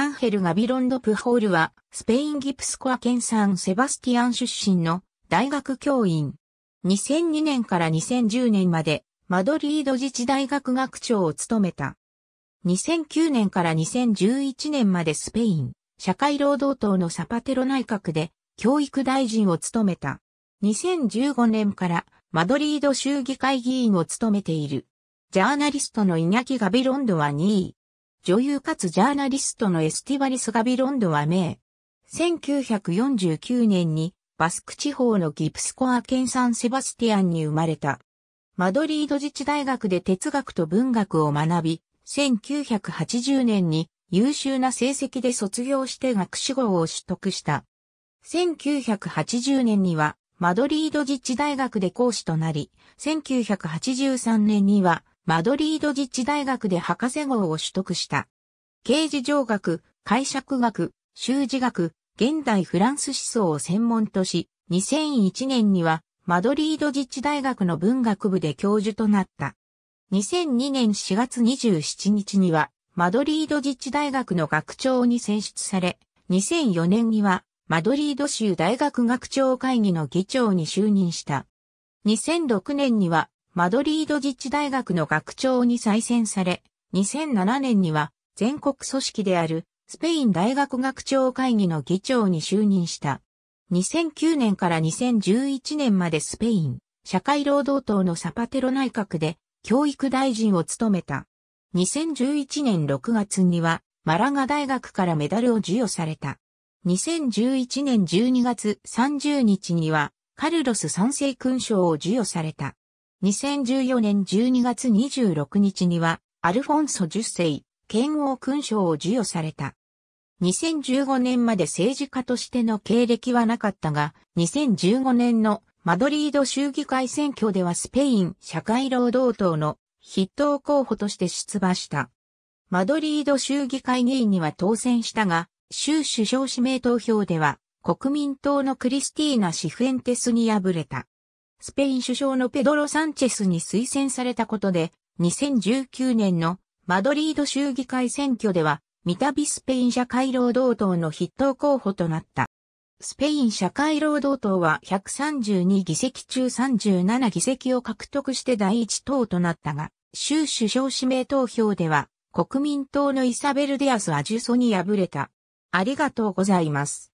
アンヘル・ガビロンド・プホールは、スペインギプスコア県サン・セバスティアン出身の大学教員。2002年から2010年まで、マドリード自治大学学長を務めた。2009年から2011年までスペイン、社会労働党のサパテロ内閣で、教育大臣を務めた。2015年からマドリード州議会議員を務めている。ジャーナリストのイニャキ・ガビロンドは2位、女優かつジャーナリストのエスティバリス・ガビロンドは名。1949年にバスク地方のギプスコア県サンセバスティアンに生まれた。マドリード自治大学で哲学と文学を学び、1980年に優秀な成績で卒業して学士号を取得した。1980年にはマドリード自治大学で講師となり、1983年にはマドリード自治大学で博士号を取得した。刑事上学、解釈学、修辞学、現代フランス思想を専門とし、2001年にはマドリード自治大学の文学部で教授となった。2002年4月27日にはマドリード自治大学の学長に選出され、2004年にはマドリード州大学学長会議の議長に就任した。2006年にはマドリード自治大学の学長に再選され、2007年には全国組織であるスペイン大学学長会議の議長に就任した。2009年から2011年までスペイン社会労働党のサパテロ内閣で教育大臣を務めた。2011年6月にはマラガ大学からメダルを授与された。2011年12月30日にはカルロス三世勲章を授与された。2014年12月26日には、アルフォンソ10世、剣王勲章を授与された。2015年まで政治家としての経歴はなかったが、2015年のマドリード州議会選挙ではスペイン社会労働党の筆頭候補として出馬した。マドリード州議会議員には当選したが、州首相指名投票では国民党のクリスティーナ・シフエンテスに敗れた。スペイン首相のペドロ・サンチェスに推薦されたことで、2019年のマドリード州議会選挙では、三度スペイン社会労働党の筆頭候補となった。スペイン社会労働党は132議席中37議席を獲得して第一党となったが、州首相指名投票では、国民党のイサベル・ディアス・アジュソに敗れた。ありがとうございます。